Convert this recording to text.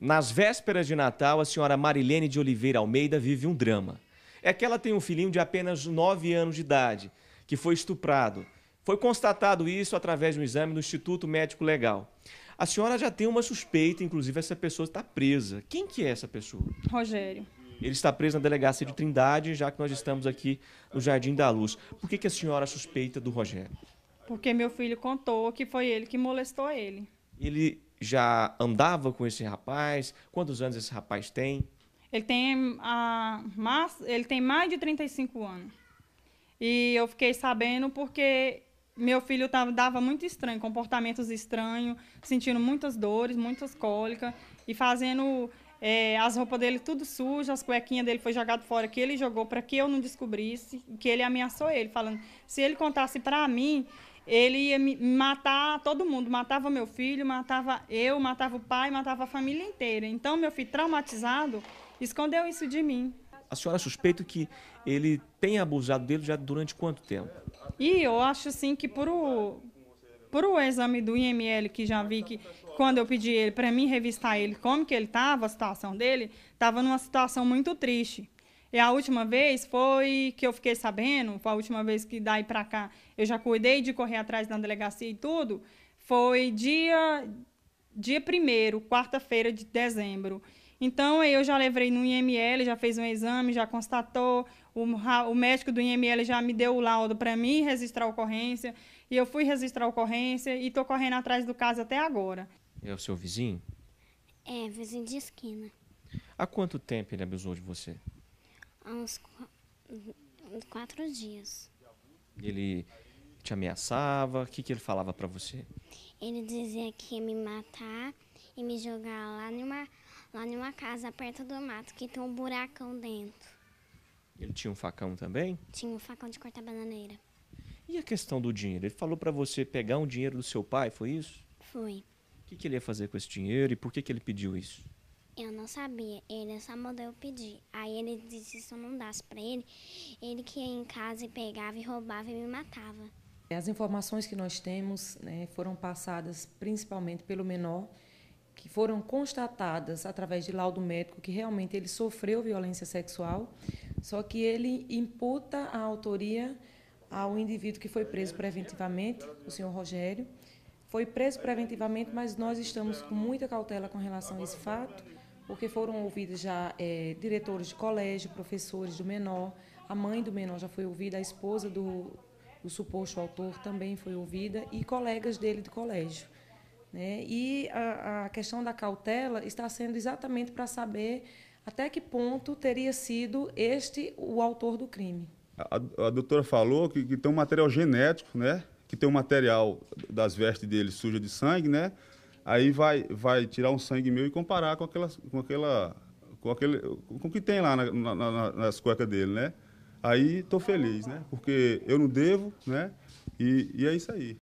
Nas vésperas de Natal, a senhora Marilene de Oliveira Almeida vive um drama. É que ela tem um filhinho de apenas 9 anos de idade, que foi estuprado. Foi constatado isso através de um exame no Instituto Médico Legal. A senhora já tem uma suspeita, inclusive essa pessoa está presa. Quem que é essa pessoa? Rogério. Ele está preso na delegacia de Trindade, já que nós estamos aqui no Jardim da Luz. Por que, que a senhora suspeita do Rogério? Porque meu filho contou que foi ele que molestou ele. Ele já andava com esse rapaz? Quantos anos esse rapaz tem? Ele tem, a, mas, ele tem mais de 35 anos. E eu fiquei sabendo porque meu filho tava, dava muito estranho, comportamentos estranhos, sentindo muitas dores, muitas cólicas, e fazendo é, as roupas dele tudo sujas, as cuequinhas dele foi jogado fora, que ele jogou para que eu não descobrisse, que ele ameaçou ele, falando, se ele contasse para mim, ele ia me matar todo mundo, matava meu filho, matava eu, matava o pai, matava a família inteira. Então, meu filho traumatizado escondeu isso de mim. A senhora suspeita que ele tenha abusado dele já durante quanto tempo? E eu acho sim que por o, por o exame do IML que já vi que quando eu pedi ele para mim revistar ele como que ele estava, a situação dele, estava numa situação muito triste. E a última vez foi que eu fiquei sabendo, foi a última vez que daí para cá eu já cuidei de correr atrás na delegacia e tudo, foi dia dia primeiro, quarta-feira de dezembro. Então eu já levei no IML, já fez um exame, já constatou, o, o médico do IML já me deu o laudo para mim registrar a ocorrência, e eu fui registrar a ocorrência e estou correndo atrás do caso até agora. É o seu vizinho? É, vizinho de esquina. Há quanto tempo ele abusou de você? há uns quatro dias. Ele te ameaçava? O que, que ele falava para você? Ele dizia que ia me matar e me jogar lá numa, lá numa casa perto do mato, que tem um buracão dentro. Ele tinha um facão também? Tinha um facão de cortar bananeira. E a questão do dinheiro? Ele falou para você pegar um dinheiro do seu pai, foi isso? Foi. O que, que ele ia fazer com esse dinheiro e por que, que ele pediu isso? Eu não sabia, ele só mandou eu pedir. Aí ele disse se eu não dasse para ele, ele que ia em casa e pegava e roubava e me matava. As informações que nós temos né, foram passadas principalmente pelo menor, que foram constatadas através de laudo médico que realmente ele sofreu violência sexual, só que ele imputa a autoria ao indivíduo que foi preso preventivamente, o senhor Rogério. Foi preso preventivamente, mas nós estamos com muita cautela com relação a esse fato porque foram ouvidos já é, diretores de colégio, professores do menor, a mãe do menor já foi ouvida, a esposa do, do suposto autor também foi ouvida e colegas dele do colégio. Né? E a, a questão da cautela está sendo exatamente para saber até que ponto teria sido este o autor do crime. A, a doutora falou que, que, tem um material genético, né? que tem um material das vestes dele suja de sangue, né? Aí vai, vai tirar um sangue meu e comparar com aquela, com aquela, com aquele, com o que tem lá na, na, na, nas cuecas dele, né? Aí tô feliz, né? Porque eu não devo, né? E, e é isso aí.